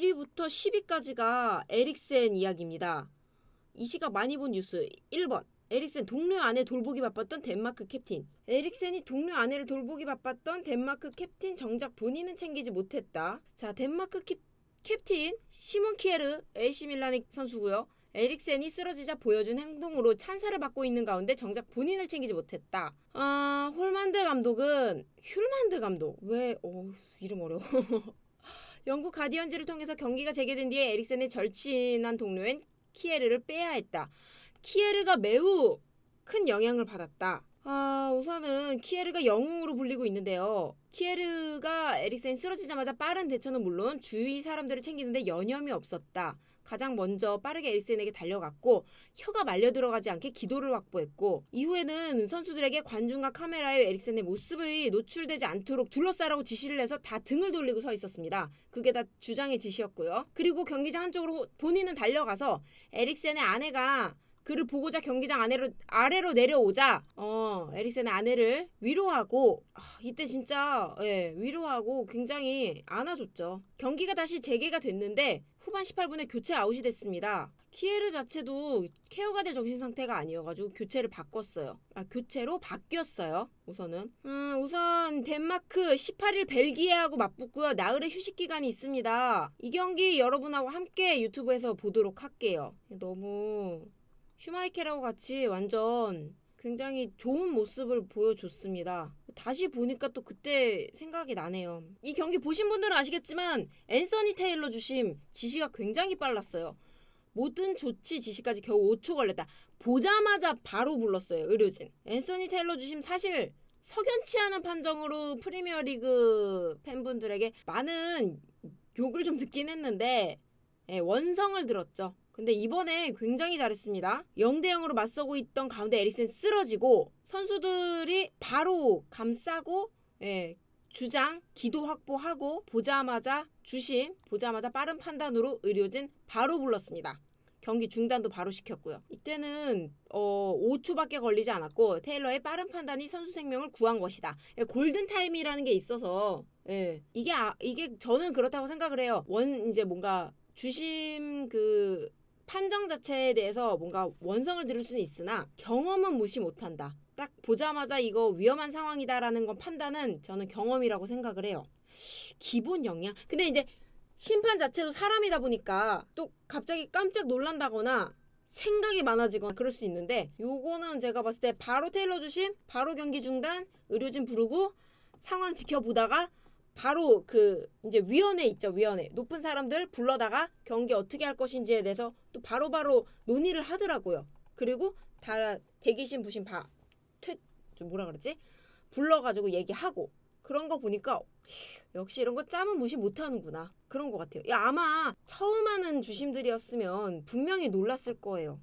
1위부터 10위까지가 에릭센 이야기입니다. 이 시각 많이 본 뉴스 1번 에릭센 동료 아내 돌보기 바빴던 덴마크 캡틴 에릭센이 동료 아내를 돌보기 바빴던 덴마크 캡틴 정작 본인은 챙기지 못했다. 자 덴마크 캡, 캡틴 시몬 키에르 에이시밀라닉 선수고요. 에릭센이 쓰러지자 보여준 행동으로 찬사를 받고 있는 가운데 정작 본인을 챙기지 못했다. 아, 홀만드 감독은 휠만드 감독. 왜, 어, 이름 어려워. 영국 가디언즈를 통해서 경기가 재개된 뒤에 에릭센의 절친한 동료인 키에르를 빼야 했다. 키에르가 매우 큰 영향을 받았다. 아, 우선은 키에르가 영웅으로 불리고 있는데요. 키에르가 에릭센이 쓰러지자마자 빠른 대처는 물론 주위 사람들을 챙기는데 여념이 없었다. 가장 먼저 빠르게 에리슨에게 달려갔고 혀가 말려 들어가지 않게 기도를 확보했고 이후에는 선수들에게 관중과 카메라에 에릭슨의 모습이 노출되지 않도록 둘러싸라고 지시를 해서 다 등을 돌리고 서 있었습니다. 그게 다 주장의 지시였고요. 그리고 경기장 한쪽으로 본인은 달려가서 에릭슨의 아내가 그를 보고자 경기장 안으로, 아래로 내려오자 어, 에릭센의 아내를 위로하고 아, 이때 진짜 예, 위로하고 굉장히 안아줬죠. 경기가 다시 재개가 됐는데 후반 18분에 교체 아웃이 됐습니다. 키에르 자체도 케어가 될 정신 상태가 아니어가지고 교체를 바꿨어요. 아, 교체로 바뀌었어요. 우선은. 음, 우선 덴마크 18일 벨기에하고 맞붙고요. 나흘의 휴식 기간이 있습니다. 이 경기 여러분하고 함께 유튜브에서 보도록 할게요. 너무 슈마이케라고 같이 완전 굉장히 좋은 모습을 보여줬습니다. 다시 보니까 또 그때 생각이 나네요. 이 경기 보신 분들은 아시겠지만 앤서니 테일러 주심 지시가 굉장히 빨랐어요. 모든 조치 지시까지 겨우 5초 걸렸다. 보자마자 바로 불렀어요. 의료진. 앤서니 테일러 주심 사실 석연치 않은 판정으로 프리미어리그 팬분들에게 많은 욕을 좀 듣긴 했는데 예, 원성을 들었죠. 근데 이번에 굉장히 잘했습니다. 0대 0으로 맞서고 있던 가운데 에릭센 쓰러지고 선수들이 바로 감싸고 예, 주장, 기도 확보하고 보자마자 주심, 보자마자 빠른 판단으로 의료진 바로 불렀습니다. 경기 중단도 바로 시켰고요. 이때는 어, 5초밖에 걸리지 않았고 테일러의 빠른 판단이 선수 생명을 구한 것이다. 예, 골든 타임이라는 게 있어서 예, 이게 아, 이게 저는 그렇다고 생각을 해요. 원 이제 뭔가 주심 그 판정 자체에 대해서 뭔가 원성을 들을 수는 있으나 경험은 무시 못한다. 딱 보자마자 이거 위험한 상황이다라는 건 판단은 저는 경험이라고 생각을 해요. 기본 역량. 근데 이제 심판 자체도 사람이다 보니까 또 갑자기 깜짝 놀란다거나 생각이 많아지거나 그럴 수 있는데 요거는 제가 봤을 때 바로 테일러 주심, 바로 경기 중단, 의료진 부르고 상황 지켜보다가 바로 그 이제 위원회 있죠 위원회 높은 사람들 불러다가 경기 어떻게 할 것인지에 대해서 또 바로바로 바로 논의를 하더라고요. 그리고 다대기심부심 바퇴 뭐라 그러지 불러가지고 얘기하고 그런 거 보니까 역시 이런 거 짬은 무시 못하는구나 그런 것 같아요. 야, 아마 처음 하는 주심들이었으면 분명히 놀랐을 거예요.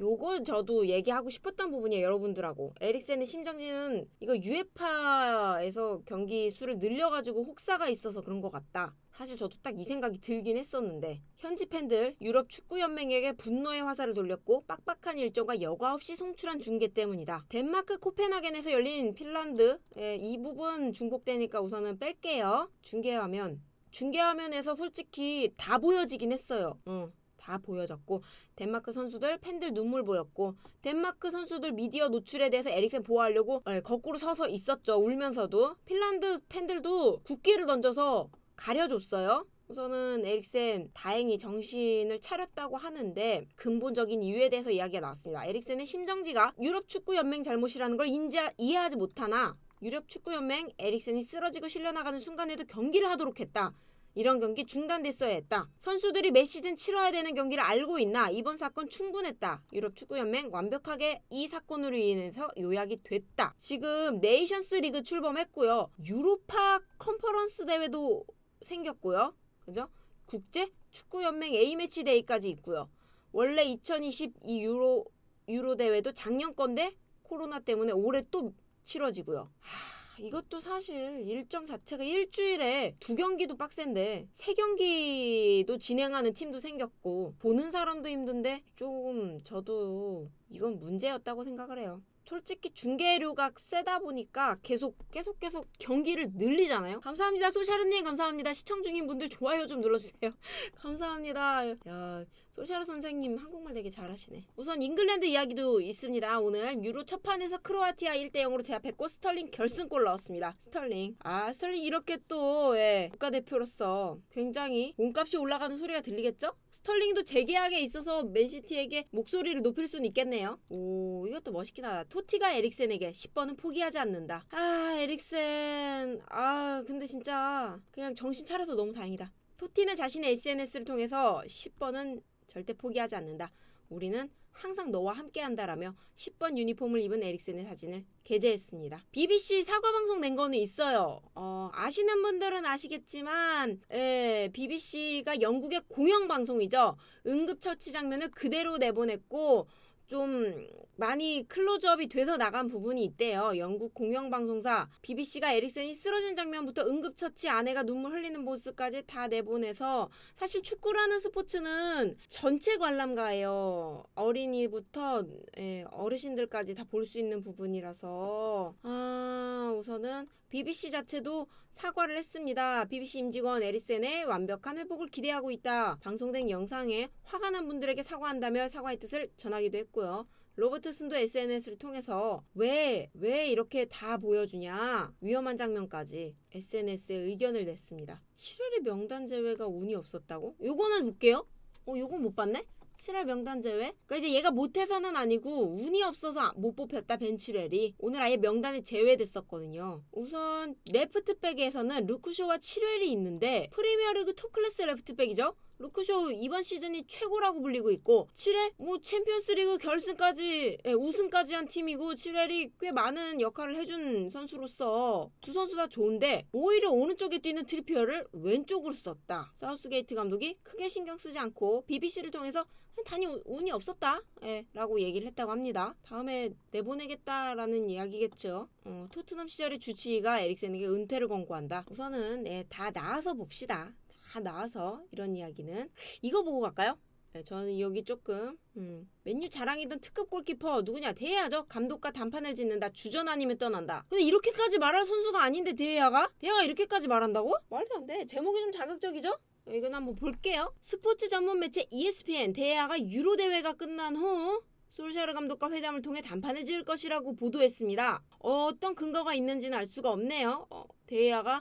요거 저도 얘기하고 싶었던 부분이에요, 여러분들하고. 에릭센의 심정지는 이거 유에파에서 경기 수를 늘려가지고 혹사가 있어서 그런 것 같다. 사실 저도 딱 이 생각이 들긴 했었는데 현지 팬들 유럽 축구연맹에게 분노의 화살을 돌렸고 빡빡한 일정과 여과 없이 송출한 중계 때문이다. 덴마크 코펜하겐에서 열린 핀란드 이 부분 중복되니까 우선은 뺄게요. 중계 화면 중계 화면에서 솔직히 다 보여지긴 했어요. 응. 다 보여졌고 덴마크 선수들 팬들 눈물 보였고 덴마크 선수들 미디어 노출에 대해서 에릭센 보호하려고 네, 거꾸로 서서 있었죠. 울면서도 핀란드 팬들도 국기를 던져서 가려줬어요. 우선은 에릭센 다행히 정신을 차렸다고 하는데 근본적인 이유에 대해서 이야기가 나왔습니다. 에릭센의 심정지가 유럽 축구 연맹 잘못이라는 걸인지 이해하지 못하나 유럽 축구연맹 에릭센이 쓰러지고 실려나가는 순간에도 경기를 하도록 했다. 이런 경기 중단됐어야 했다. 선수들이 매 시즌 치러야 되는 경기를 알고 있나 이번 사건 충분했다. 유럽 축구연맹 완벽하게 이 사건으로 인해서 요약이 됐다. 지금 네이션스 리그 출범했고요. 유로파 컨퍼런스 대회도 생겼고요. 그죠? 국제 축구연맹 A매치 데이까지 있고요. 원래 2022 유로 유로 대회도 작년 건데 코로나 때문에 올해 또 치러지고요. 하... 이것도 사실 일정 자체가 일주일에 두 경기도 빡센데 세 경기도 진행하는 팀도 생겼고 보는 사람도 힘든데 조금 저도 이건 문제였다고 생각을 해요. 솔직히 중계료가 세다 보니까 계속 계속 계속 경기를 늘리잖아요. 감사합니다. 소샤르님 감사합니다. 시청 중인 분들 좋아요 좀 눌러주세요. 감사합니다. 야 소샤르 선생님 한국말 되게 잘하시네. 우선 잉글랜드 이야기도 있습니다. 오늘 유로 첫판에서 크로아티아 1대0으로 제압했고 스털링 결승골 넣었습니다. 스털링. 아 스털링 이렇게 또 예, 국가대표로서 굉장히 몸값이 올라가는 소리가 들리겠죠? 스털링도 재계약에 있어서 맨시티에게 목소리를 높일 수는 있겠네요. 오 이것도 멋있긴 하다. 토티가 에릭센에게 10번은 포기하지 않는다. 아 에릭센 아 근데 진짜 그냥 정신 차려서 너무 다행이다. 토티는 자신의 SNS를 통해서 10번은 절대 포기하지 않는다. 우리는 항상 너와 함께한다라며 10번 유니폼을 입은 에릭슨의 사진을 게재했습니다. BBC 사과 방송 낸 거는 있어요. 어, 아시는 분들은 아시겠지만 예, BBC가 영국의 공영 방송이죠. 응급처치 장면을 그대로 내보냈고 좀 많이 클로즈업이 돼서 나간 부분이 있대요. 영국 공영방송사 BBC가 에릭센이 쓰러진 장면부터 응급처치 아내가 눈물 흘리는 모습까지 다 내보내서 사실 축구라는 스포츠는 전체 관람가예요. 어린이부터 예, 어르신들까지 다 볼 수 있는 부분이라서 아 우선은 BBC 자체도 사과를 했습니다. BBC 임직원 에리센의 완벽한 회복을 기대하고 있다. 방송된 영상에 화가 난 분들에게 사과한다며 사과의 뜻을 전하기도 했고요. 로버트슨도 SNS를 통해서 왜, 왜 이렇게 다 보여주냐? 위험한 장면까지 SNS에 의견을 냈습니다. 7월의 명단 제외가 운이 없었다고? 요거는 볼게요. 어, 요건 못 봤네? 7월 명단 제외? 그러니까 이제 얘가 못해서는 아니고 운이 없어서 아, 못 뽑혔다 벤치렐이 오늘 아예 명단에 제외됐었거든요. 우선 레프트백에서는 루크쇼와 7월이 있는데 프리미어리그 톱클래스 레프트백이죠. 루크쇼 이번 시즌이 최고라고 불리고 있고 7회 뭐 챔피언스리그 결승까지 네, 우승까지 한 팀이고 7회이 꽤 많은 역할을 해준 선수로서 두 선수 다 좋은데 오히려 오른쪽에 뛰는 트리피어를 왼쪽으로 썼다. 사우스게이트 감독이 크게 신경 쓰지 않고 BBC를 통해서 단이 운이 없었다 예, 라고 얘기를 했다고 합니다. 다음에 내보내겠다라는 이야기겠죠. 어, 토트넘 시절의 주치의가 에릭센에게 은퇴를 권고한다. 우선은 예, 다나아서 봅시다. 다나아서 이런 이야기는 이거 보고 갈까요? 네, 저는 여기 조금 음, 맨유 자랑이던 특급 골키퍼 누구냐 대야죠 감독과 단판을 짓는다 주전 아니면 떠난다 근데 이렇게까지 말할 선수가 아닌데 대야가 대야가 이렇게까지 말한다고 말도 안돼 제목이 좀 자극적이죠 이건 한번 볼게요. 스포츠 전문 매체 ESPN 대야가 유로 대회가 끝난 후 솔샤르 감독과 회담을 통해 단판을 지을 것이라고 보도했습니다. 어떤 근거가 있는지는 알 수가 없네요. 어, 대야가이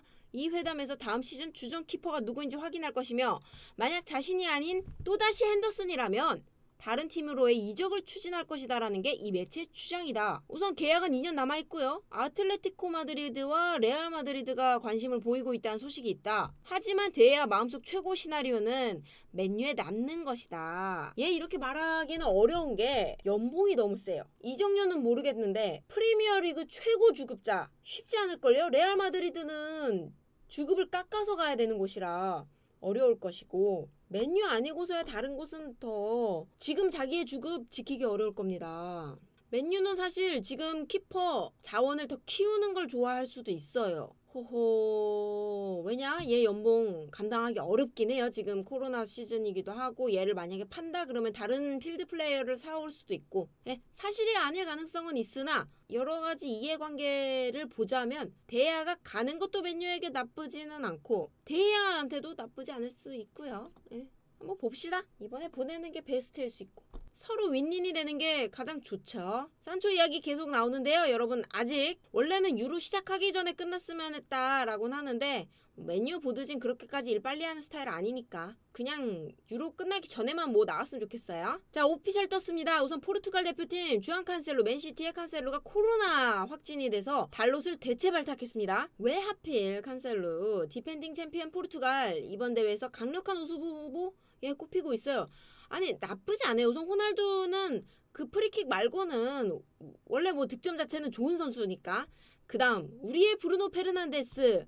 회담에서 다음 시즌 주전 키퍼가 누구인지 확인할 것이며 만약 자신이 아닌 또다시 핸더슨이라면 다른 팀으로의 이적을 추진할 것이다라는 게 이 매체의 주장이다. 우선 계약은 2년 남아 있고요. 아틀레티코 마드리드와 레알 마드리드가 관심을 보이고 있다는 소식이 있다. 하지만 대야 마음속 최고 시나리오는 맨유에 남는 것이다. 얘 이렇게 말하기는 어려운 게 연봉이 너무 세요. 이적료는 모르겠는데 프리미어리그 최고 주급자 쉽지 않을걸요. 레알 마드리드는 주급을 깎아서 가야 되는 곳이라 어려울 것이고 맨유 아니고서야 다른 곳은 더 지금 자기의 주급 지키기 어려울 겁니다. 맨유는 사실 지금 키퍼 자원을 더 키우는 걸 좋아할 수도 있어요. 호호 왜냐 얘 연봉 감당하기 어렵긴 해요 지금 코로나 시즌이기도 하고 얘를 만약에 판다 그러면 다른 필드 플레이어를 사올 수도 있고 예? 사실이 아닐 가능성은 있으나 여러 가지 이해관계를 보자면 대야가 가는 것도 맨유에게 나쁘지는 않고 대야한테도 나쁘지 않을 수 있고요 예? 한번 봅시다 이번에 보내는 게 베스트일 수 있고 서로 윈윈이 되는 게 가장 좋죠. 산초 이야기 계속 나오는데요. 여러분 아직 원래는 유로 시작하기 전에 끝났으면 했다라고는 하는데 메뉴 보드진 그렇게까지 일 빨리 하는 스타일 아니니까 그냥 유로 끝나기 전에만 뭐 나왔으면 좋겠어요. 자 오피셜 떴습니다. 우선 포르투갈 대표팀 주앙 칸셀로 맨시티의 칸셀로가 코로나 확진이 돼서 달롯을 대체 발탁했습니다. 왜 하필 칸셀로 디펜딩 챔피언 포르투갈 이번 대회에서 강력한 우승 후보 예 꼽히고 있어요. 아니 나쁘지 않아요. 우선 호날두는 그 프리킥 말고는 원래 뭐 득점 자체는 좋은 선수니까. 그다음 우리의 브루노 페르난데스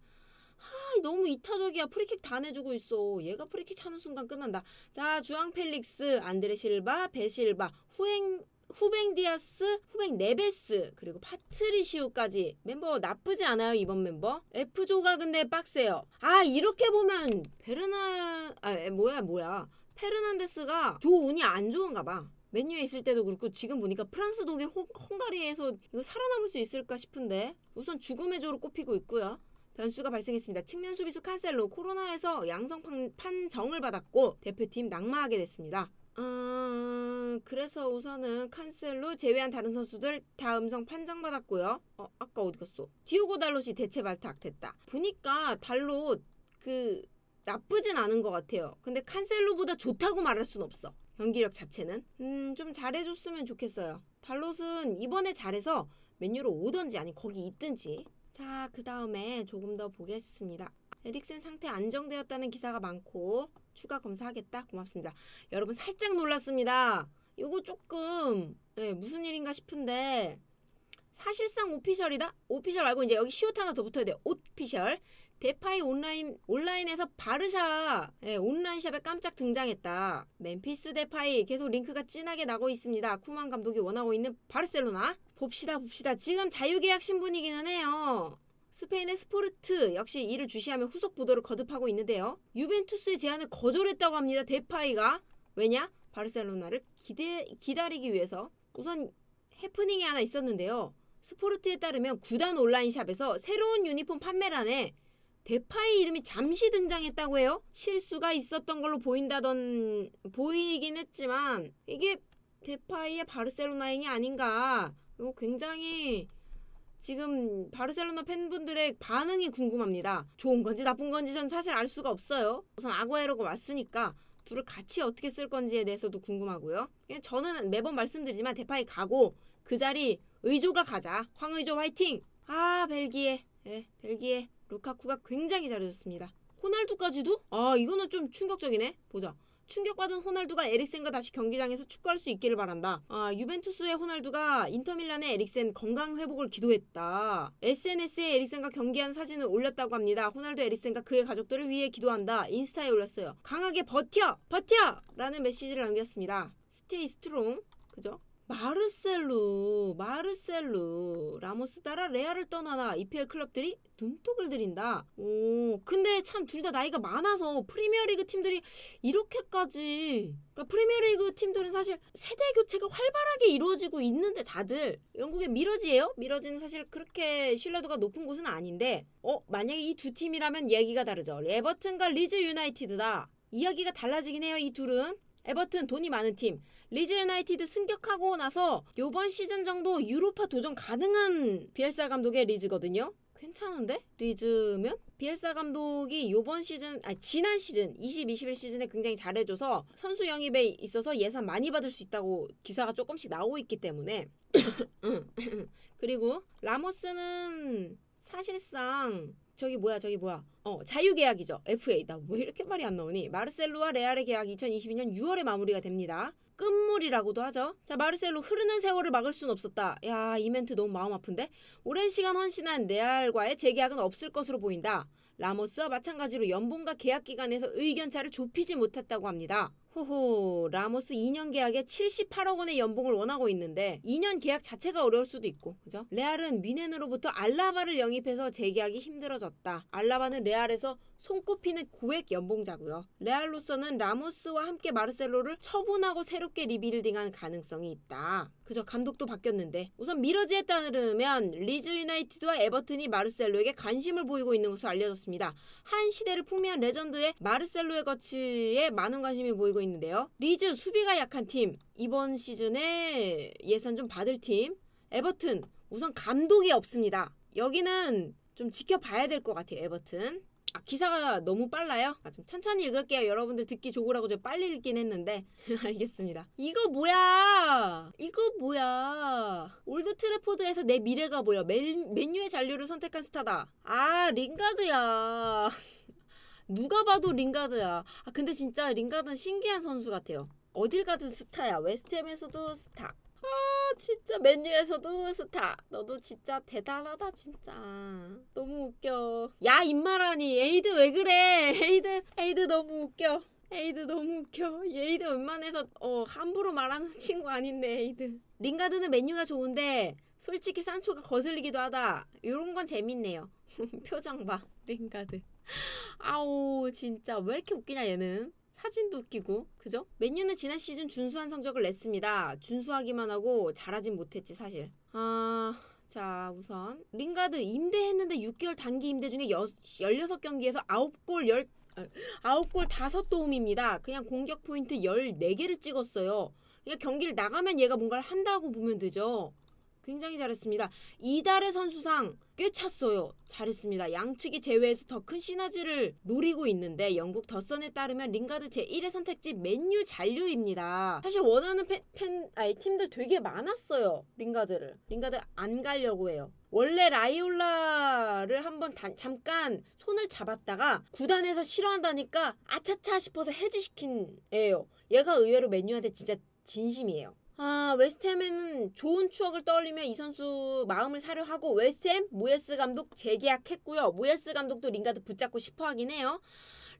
아, 너무 이타적이야. 프리킥 다 내주고 있어. 얘가 프리킥 차는 순간 끝난다. 자, 주앙 펠릭스, 안드레 실바, 베실바, 후행 후뱅 디아스, 후뱅 네베스, 그리고 파트리시우까지 멤버 나쁘지 않아요 이번 멤버. F조가 근데 빡세요. 아 이렇게 보면 베르나 아 뭐야 뭐야 페르난데스가 조운이 안 좋은가 봐. 맨유에 있을 때도 그렇고 지금 보니까 프랑스 독일 홍, 가리에서 이거 살아남을 수 있을까 싶은데 우선 죽음의 조로 꼽히고 있고요. 변수가 발생했습니다. 측면 수비수 칸셀로 코로나에서 양성 판, 정을 받았고 대표팀 낙마하게 됐습니다. 음, 그래서 우선은 칸셀로 제외한 다른 선수들 다 음성 판정받았고요. 어, 아까 어디 갔어? 디오고 달롯이 대체 발탁됐다. 보니까 달롯 그 나쁘진 않은 것 같아요. 근데 칸셀로보다 좋다고 말할 순 없어. 경기력 자체는. 음, 좀 잘해줬으면 좋겠어요. 달롯은 이번에 잘해서 메뉴로 오든지 아니 거기 있든지. 자, 그 다음에 조금 더 보겠습니다. 에릭슨 상태 안정되었다는 기사가 많고 추가 검사하겠다. 고맙습니다. 여러분 살짝 놀랐습니다. 이거 조금 네, 무슨 일인가 싶은데 사실상 오피셜이다? 오피셜 말고 이제 여기 시옷 하나 더 붙어야 돼요. 오피셜. 데파이 온라인 온라인에서 바르샤 예, 온라인 샵에 깜짝 등장했다. 맨피스 데파이 계속 링크가 진하게 나고 있습니다. 쿠만 감독이 원하고 있는 바르셀로나 봅시다 봅시다. 지금 자유계약 신분이기는 해요. 스페인의 스포르트 역시 이를 주시하며 후속 보도를 거듭하고 있는데요. 유벤투스의 제안을 거절했다고 합니다. 데파이가 왜냐? 바르셀로나를 기대, 기다리기 위해서 우선 해프닝이 하나 있었는데요. 스포르트에 따르면 구단 온라인 샵에서 새로운 유니폼 판매란에 대파의 이름이 잠시 등장했다고 해요? 실수가 있었던 걸로 보인다던 보이긴 했지만 이게 대파이의 바르셀로나행이 아닌가 이거 어, 굉장히 지금 바르셀로나 팬분들의 반응이 궁금합니다. 좋은 건지 나쁜 건지 전 사실 알 수가 없어요. 우선 아구에로가 왔으니까 둘을 같이 어떻게 쓸 건지에 대해서도 궁금하고요. 그냥 저는 매번 말씀드리지만 대파이 가고 그 자리 의조가 가자. 황의조 화이팅! 아 벨기에. 예, 벨기에. 루카쿠가 굉장히 잘해줬습니다. 호날두까지도? 아 이거는 좀 충격적이네. 보자. 충격받은 호날두가 에릭센과 다시 경기장에서 축구할 수 있기를 바란다. 아, 유벤투스의 호날두가 인터밀란의 에릭센 건강 회복을 기도했다. SNS에 에릭센과 경기한 사진을 올렸다고 합니다. 호날두 에릭센과 그의 가족들을 위해 기도한다. 인스타에 올렸어요. 강하게 버텨! 버텨! 라는 메시지를 남겼습니다. 스테이 스트롱. 그죠? 마르셀루, 마르셀루, 라모스 따라 레아를 떠나나 EPL 클럽들이 눈독을 들인다. 오, 근데 참 둘 다 나이가 많아서 프리미어리그 팀들이 이렇게까지 그러니까 프리미어리그 팀들은 사실 세대 교체가 활발하게 이루어지고 있는데 다들 영국의 미러지예요. 미러지는 사실 그렇게 신뢰도가 높은 곳은 아닌데 어 만약에 이 두 팀이라면 얘기가 다르죠. 에버튼과 리즈 유나이티드다. 이야기가 달라지긴 해요. 이 둘은 에버튼 돈이 많은 팀 리즈 유나이티드 승격하고 나서 요번 시즌 정도 유로파 도전 가능한 비엘사 감독의 리즈거든요. 괜찮은데? 리즈면? 비엘사 감독이 요번 시즌, 아, 지난 시즌, 20, 21 시즌에 굉장히 잘해줘서 선수 영입에 있어서 예산 많이 받을 수 있다고 기사가 조금씩 나오고 있기 때문에. 음. 그리고 라모스는 사실상 저기 뭐야 저기 뭐야 어 자유계약이죠 FA 나 왜 이렇게 말이 안 나오니 마르셀로와 레알의 계약 2022년 6월에 마무리가 됩니다 끝물이라고도 하죠 자 마르셀로 흐르는 세월을 막을 순 없었다 야 이 멘트 너무 마음 아픈데 오랜 시간 헌신한 레알과의 재계약은 없을 것으로 보인다 라모스와 마찬가지로 연봉과 계약 기간에서 의견차를 좁히지 못했다고 합니다. 호호, 라모스 2년 계약에 78억 원의 연봉을 원하고 있는데 2년 계약 자체가 어려울 수도 있고, 그죠? 레알은 미넨으로부터 알라바를 영입해서 재계약이 힘들어졌다. 알라바는 레알에서 손꼽히는 고액 연봉자고요. 레알로서는 라모스와 함께 마르셀로를 처분하고 새롭게 리빌딩한 가능성이 있다. 그저 감독도 바뀌었는데 우선 미러지에 따르면 리즈 유나이티드와 에버튼이 마르셀로에게 관심을 보이고 있는 것으로 알려졌습니다. 한 시대를 풍미한 레전드의 마르셀로의 거치에 많은 관심이 보이고 있는데요. 리즈 수비가 약한 팀, 이번 시즌에 예산 좀 받을 팀, 에버튼 우선 감독이 없습니다. 여기는 좀 지켜봐야 될 것 같아요, 에버튼. 아, 기사가 너무 빨라요? 아, 좀 천천히 읽을게요. 여러분들 듣기 좋으라고 좀 빨리 읽긴 했는데. 알겠습니다. 이거 뭐야! 이거 뭐야! 올드 트래포드에서 내 미래가 보여. 맨, 맨유의 잔류를 선택한 스타다. 아, 링가드야. 누가 봐도 링가드야. 아, 근데 진짜 링가드는 신기한 선수 같아요. 어딜 가든 스타야. 웨스트햄에서도 스타. 진짜 맨유에서도 스타. 너도 진짜 대단하다 진짜. 너무 웃겨. 야 임마라니 에이드 왜 그래? 에이드 에이드 너무 웃겨. 에이드 너무 웃겨. 에이드 웬만해서 어 함부로 말하는 친구 아닌데 에이드. 링가드는 맨유가 좋은데 솔직히 산초가 거슬리기도 하다. 요런건 재밌네요. 표정 봐 링가드. 아우 진짜 왜 이렇게 웃기냐 얘는. 사진도 웃기고 그죠? 맨유는 지난 시즌 준수한 성적을 냈습니다. 준수하기만 하고 잘하진 못했지 사실. 아... 자, 우선 링가드 임대했는데 6개월 단기 임대 중에 여, 16경기에서 9골 10 9골 아, 5도움입니다. 그냥 공격 포인트 14개를 찍었어요. 그러 그러니까 경기를 나가면 얘가 뭔가를 한다고 보면 되죠. 굉장히 잘했습니다. 이달의 선수상 꽤 찼어요. 잘했습니다. 양측이 제외해서 더 큰 시너지를 노리고 있는데 영국 더선에 따르면 링가드 제1의 선택지 맨유 잔류입니다. 사실 원하는 팬, 팬 아니 팀들 되게 많았어요. 링가드를. 링가드 안 가려고 해요. 원래 라이올라를 한번 단, 잠깐 손을 잡았다가 구단에서 싫어한다니까 아차차 싶어서 해지시킨 애예요. 얘가 의외로 맨유한테 진짜 진심이에요. 아, 웨스트햄에는 좋은 추억을 떠올리며 이 선수 마음을 사려 하고 웨스트햄 모예스 감독 재계약했고요. 모예스 감독도 링가드 붙잡고 싶어 하긴 해요.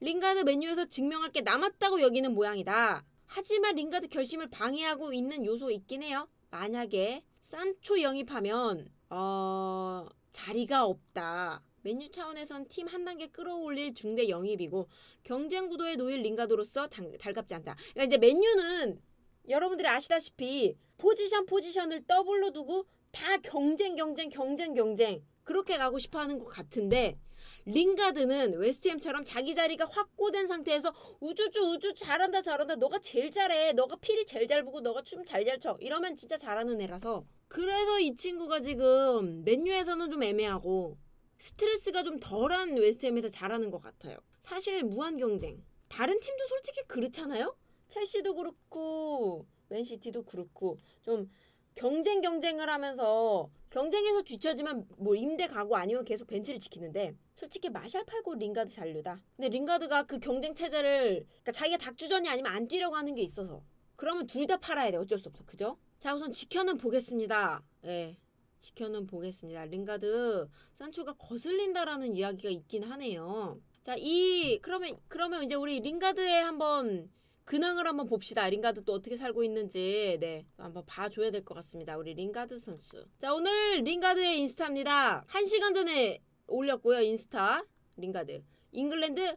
링가드 메뉴에서 증명할 게 남았다고 여기는 모양이다. 하지만 링가드 결심을 방해하고 있는 요소 있긴 해요. 만약에 산초 영입하면 어... 자리가 없다. 메뉴 차원에선 팀 한 단계 끌어올릴 중대 영입이고 경쟁 구도에 놓일 링가드로서 달, 갑지 않다. 그러니까 이제 맨유는 여러분들이 아시다시피 포지션 포지션을 더블로 두고 다 경쟁 경쟁 경쟁 경쟁 그렇게 가고 싶어 하는 것 같은데 링가드는 웨스트햄처럼 자기 자리가 확고된 상태에서 우주주 우주 잘한다 잘한다 너가 제일 잘해 너가 필이 제일 잘 보고 너가 춤 잘 잘 춰 이러면 진짜 잘하는 애라서 그래서 이 친구가 지금 맨유에서는 좀 애매하고 스트레스가 좀 덜한 웨스트햄에서 잘하는 것 같아요 사실 무한 경쟁 다른 팀도 솔직히 그렇잖아요 첼시도 그렇고 맨시티도 그렇고 좀 경쟁 경쟁을 하면서 경쟁에서 뒤처지만 뭐 임대 가고 아니면 계속 벤치를 지키는데 솔직히 마샬 팔고 링가드 잔류다. 근데 링가드가 그 경쟁 체제를 그러니까 자기가 닭주전이 아니면 안 뛰려고 하는 게 있어서 그러면 둘 다 팔아야 돼. 어쩔 수 없어. 그죠? 자 우선 지켜는 보겠습니다. 예. 지켜는 보겠습니다. 링가드 산초가 거슬린다라는 이야기가 있긴 하네요. 자, 이 그러면 그러면 이제 우리 링가드에 한번 근황을 한번 봅시다. 링가드 또 어떻게 살고 있는지 네 한번 봐줘야 될 것 같습니다. 우리 링가드 선수. 자 오늘 링가드의 인스타입니다. 한 시간 전에 올렸고요. 인스타 링가드. 잉글랜드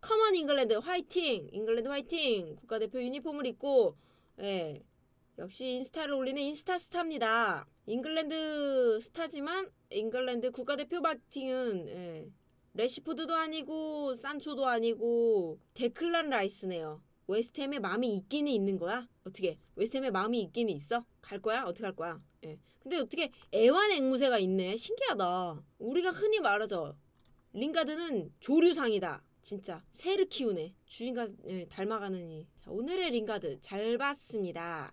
커먼 잉글랜드 화이팅! 잉글랜드 화이팅! 국가대표 유니폼을 입고 예 역시 인스타를 올리는 인스타 스타입니다. 잉글랜드 스타지만 잉글랜드 국가대표 박팅은 예, 레시포드도 아니고 산초도 아니고 데클란 라이스네요. 웨스트햄에 마음이 있기는 있는 거야? 어떻게? 웨스트햄에 마음이 있기는 있어? 갈 거야? 어떻게 할 거야? 예. 근데 어떻게 애완앵무새가 있네. 신기하다. 우리가 흔히 말하죠. 링가드는 조류상이다. 진짜 새를 키우네. 주인과 예, 닮아가느니. 자, 오늘의 링가드 잘 봤습니다.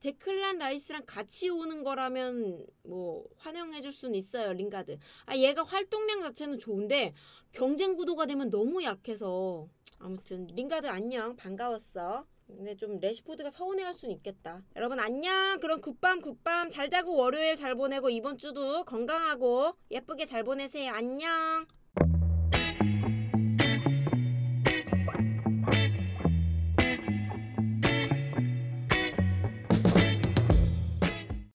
데클란 라이스랑 같이 오는 거라면 뭐 환영해 줄 수는 있어요. 링가드. 아 얘가 활동량 자체는 좋은데 경쟁 구도가 되면 너무 약해서 아무튼 링가드 안녕. 반가웠어. 근데 좀 레시포드가 서운해할 수는 있겠다. 여러분 안녕. 그럼 굿밤 굿밤 잘 자고 월요일 잘 보내고 이번 주도 건강하고 예쁘게 잘 보내세요. 안녕.